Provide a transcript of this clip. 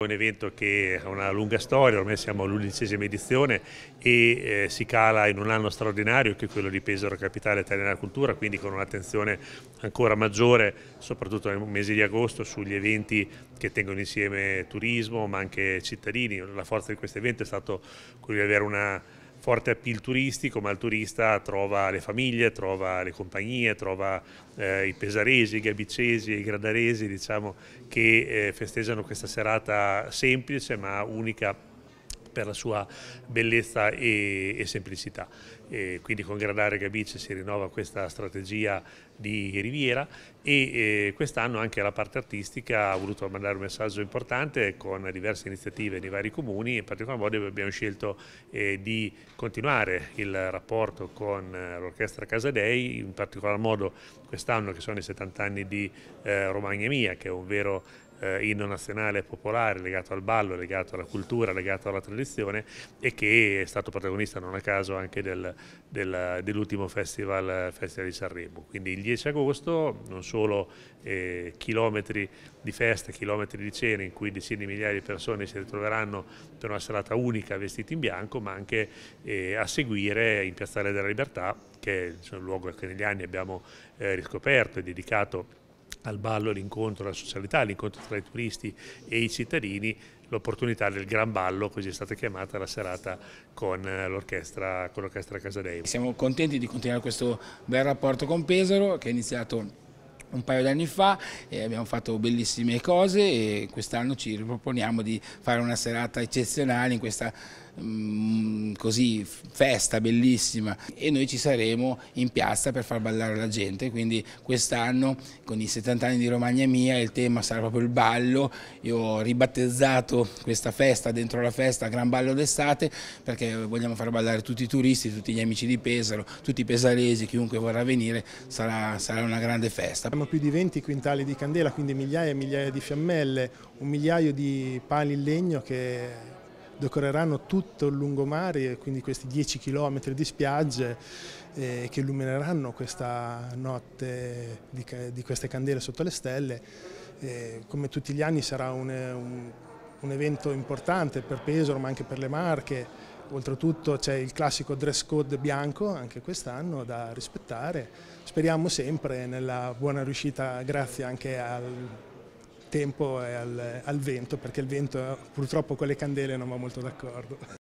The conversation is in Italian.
È un evento che ha una lunga storia, ormai siamo all'undicesima edizione e eh, si cala in un anno straordinario che è quello di Pesaro Capitale Italiana Cultura, quindi con un'attenzione ancora maggiore, soprattutto nel mese di agosto, sugli eventi che tengono insieme turismo ma anche cittadini. La forza di questo evento è stato quello di avere una forte appeal turistico, ma il turista trova le famiglie, trova le compagnie, trova eh, i pesaresi, i gabicesi, i gradaresi, diciamo, che eh, festeggiano questa serata semplice ma unica per la sua bellezza e, e semplicità. E quindi con Granare Gabice si rinnova questa strategia di Riviera e eh, quest'anno anche la parte artistica ha voluto mandare un messaggio importante con diverse iniziative nei vari comuni e in particolar modo abbiamo scelto eh, di continuare il rapporto con eh, l'orchestra Casadei, in particolar modo quest'anno che sono i 70 anni di eh, Romagna Mia che è un vero eh, inno nazionale popolare legato al ballo, legato alla cultura, legato alla tradizione e che è stato protagonista non a caso anche del, del, dell'ultimo festival, festival, di Sanremo. Quindi il 10 agosto non solo eh, chilometri di feste, chilometri di cene in cui decine di migliaia di persone si ritroveranno per una serata unica vestiti in bianco, ma anche eh, a seguire in Piazzale della Libertà, che è un luogo che negli anni abbiamo eh, riscoperto e dedicato al ballo l'incontro, la socialità, l'incontro tra i turisti e i cittadini, l'opportunità del gran ballo, così è stata chiamata la serata con eh, l'orchestra Casadei. Siamo contenti di continuare questo bel rapporto con Pesaro che è iniziato un paio d'anni fa e abbiamo fatto bellissime cose e quest'anno ci riproponiamo di fare una serata eccezionale in questa mm, così festa bellissima e noi ci saremo in piazza per far ballare la gente quindi quest'anno con i 70 anni di Romagna Mia il tema sarà proprio il ballo io ho ribattezzato questa festa dentro la festa Gran Ballo d'estate perché vogliamo far ballare tutti i turisti tutti gli amici di Pesaro tutti i pesaresi chiunque vorrà venire sarà, sarà una grande festa abbiamo più di 20 quintali di candela, quindi migliaia e migliaia di fiammelle, un migliaio di pali in legno che decoreranno tutto il lungomare, quindi questi 10 km di spiagge eh, che illumineranno questa notte di, di, queste candele sotto le stelle. Eh, come tutti gli anni sarà un, un, un evento importante per Pesaro ma anche per le Marche Oltretutto c'è il classico dress code bianco anche quest'anno da rispettare. Speriamo sempre nella buona riuscita grazie anche al tempo e al, al vento, perché il vento purtroppo con le candele non va molto d'accordo.